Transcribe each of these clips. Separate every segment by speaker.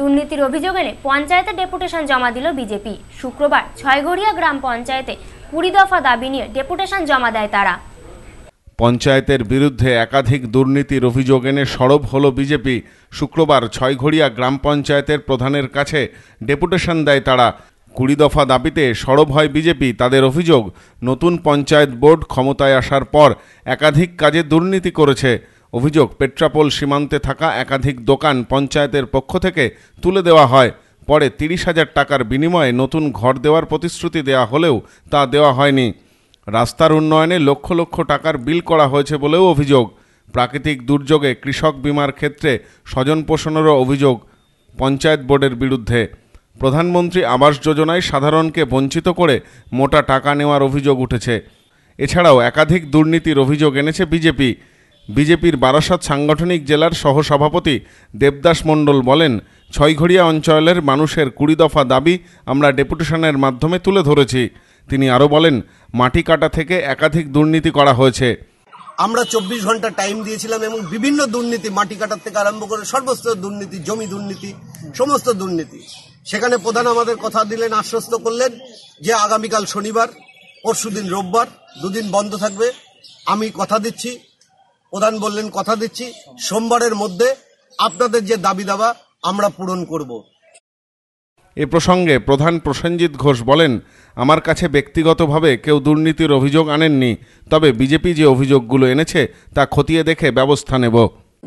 Speaker 1: দুর্নীতির অভিযোগ এনে পঞ্চায়েতে ডেপুটেশন জমা দিল বিজেপি শুক্রবার ছয়গড়িয়া গ্রাম পঞ্চায়েতে কুড়ি দফা দাবি নিয়ে ডেপুটেশন জমা দেয় তারা পঞ্চায়েতের বিরুদ্ধে একাধিক দুর্নীতির অভিযোগ এনে সরব হল বিজেপি শুক্রবার ছয়ঘড়িয়া গ্রাম পঞ্চায়েতের প্রধানের কাছে ডেপুটেশন দেয় তারা কুড়ি দফা দাবিতে সরব হয় বিজেপি তাদের অভিযোগ নতুন পঞ্চায়েত বোর্ড ক্ষমতায় আসার পর একাধিক কাজে দুর্নীতি করেছে অভিযোগ পেট্রাপোল সীমান্তে থাকা একাধিক দোকান পঞ্চায়েতের পক্ষ থেকে তুলে দেওয়া হয় পরে তিরিশ হাজার টাকার বিনিময়ে নতুন ঘর দেওয়ার প্রতিশ্রুতি দেওয়া হলেও তা দেওয়া হয়নি রাস্তার উন্নয়নে লক্ষ লক্ষ টাকার বিল করা হয়েছে বলেও অভিযোগ প্রাকৃতিক দুর্যোগে কৃষক বিমার ক্ষেত্রে স্বজন পোষণেরও অভিযোগ পঞ্চায়েত বোর্ডের বিরুদ্ধে প্রধানমন্ত্রী আবাস যোজনায় সাধারণকে বঞ্চিত করে মোটা টাকা নেওয়ার অভিযোগ উঠেছে এছাড়াও একাধিক দুর্নীতির অভিযোগ এনেছে বিজেপি বিজেপির বারাসাত সাংগঠনিক জেলার সহসভাপতি দেবদাস মণ্ডল বলেন ছয়ঘড়িয়া অঞ্চলের মানুষের কুড়ি দফা দাবি আমরা ডেপুটেশনের মাধ্যমে তুলে ধরেছি তিনি আরও বলেন মাটি কাটা থেকে একাধিক দুর্নীতি করা হয়েছে আমরা চব্বিশ
Speaker 2: ঘন্টা টাইম দিয়েছিলাম এবং বিভিন্ন দুর্নীতি মাটি কাটার থেকে আরম্ভ করে সর্বস্ত দুর্নীতি জমি দুর্নীতি সমস্ত দুর্নীতি সেখানে প্রধান আমাদের কথা দিলেন আশ্বস্ত করলেন যে আগামীকাল শনিবার পরশুদিন রোববার দুদিন বন্ধ থাকবে আমি কথা দিচ্ছি প্রধান বললেন কথা দিচ্ছি সোমবারের মধ্যে আপনাদের যে দাবি দাবা আমরা পূরণ করব
Speaker 1: এ প্রসঙ্গে প্রধান প্রসেনজিৎ ঘোষ বলেন আমার কাছে ব্যক্তিগতভাবে কেউ দুর্নীতির অভিযোগ আনেননি তবে বিজেপি যে অভিযোগগুলো এনেছে তা খতিয়ে দেখে ব্যবস্থা নেব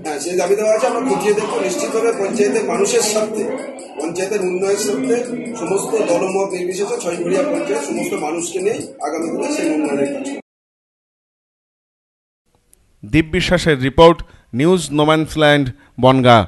Speaker 1: হ্যাঁ, যে
Speaker 2: দাবি দেওয়া আছে আমরা খতিয়ে নিশ্চিতভাবে পঞ্চায়েতের মানুষের
Speaker 1: স্বার্থে পঞ্চায়েতের উন্নয়নের স্বার্থে সমস্ত দলমত নির্বিশেষে পঞ্চায়েত সমস্ত মানুষকে নিয়ে আগামী দিনে সেই উন্নয়নের কাজ দিব্যশ্বাসের রিপোর্ট নিউজ নোম্যান্সল্যান্ড বনগা